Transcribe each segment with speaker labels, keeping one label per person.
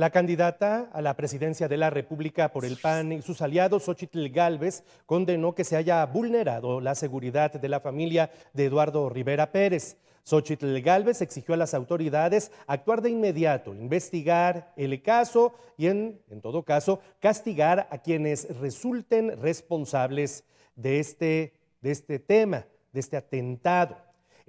Speaker 1: La candidata a la presidencia de la República por el PAN y sus aliados, Xochitl Galvez, condenó que se haya vulnerado la seguridad de la familia de Eduardo Rivera Pérez. Xochitl Galvez exigió a las autoridades actuar de inmediato, investigar el caso y, en, en todo caso, castigar a quienes resulten responsables de este, de este tema, de este atentado.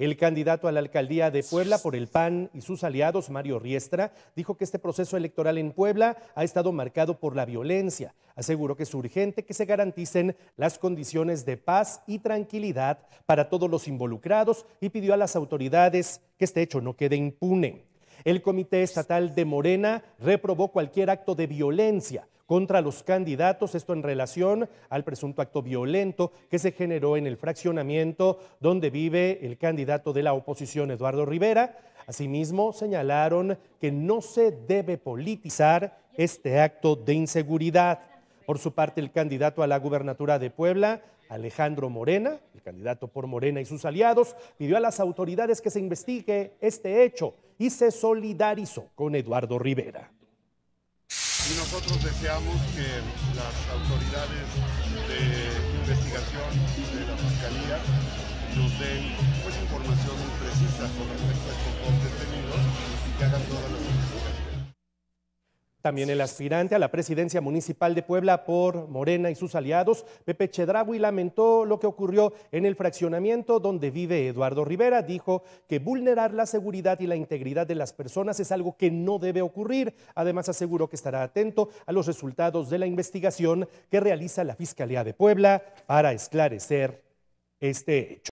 Speaker 1: El candidato a la alcaldía de Puebla por el PAN y sus aliados, Mario Riestra, dijo que este proceso electoral en Puebla ha estado marcado por la violencia. Aseguró que es urgente que se garanticen las condiciones de paz y tranquilidad para todos los involucrados y pidió a las autoridades que este hecho no quede impune. El Comité Estatal de Morena reprobó cualquier acto de violencia contra los candidatos, esto en relación al presunto acto violento que se generó en el fraccionamiento donde vive el candidato de la oposición, Eduardo Rivera. Asimismo, señalaron que no se debe politizar este acto de inseguridad. Por su parte, el candidato a la gubernatura de Puebla, Alejandro Morena, el candidato por Morena y sus aliados, pidió a las autoridades que se investigue este hecho y se solidarizó con Eduardo Rivera.
Speaker 2: Y nosotros deseamos que las autoridades de investigación de la Fiscalía nos den pues, información
Speaker 1: muy precisa con respecto a estos dos detenidos y que hagan todas las también el aspirante a la presidencia municipal de Puebla por Morena y sus aliados, Pepe Chedragui, lamentó lo que ocurrió en el fraccionamiento donde vive Eduardo Rivera. Dijo que vulnerar la seguridad y la integridad de las personas es algo que no debe ocurrir. Además, aseguró que estará atento a los resultados de la investigación que realiza la Fiscalía de Puebla para esclarecer este hecho.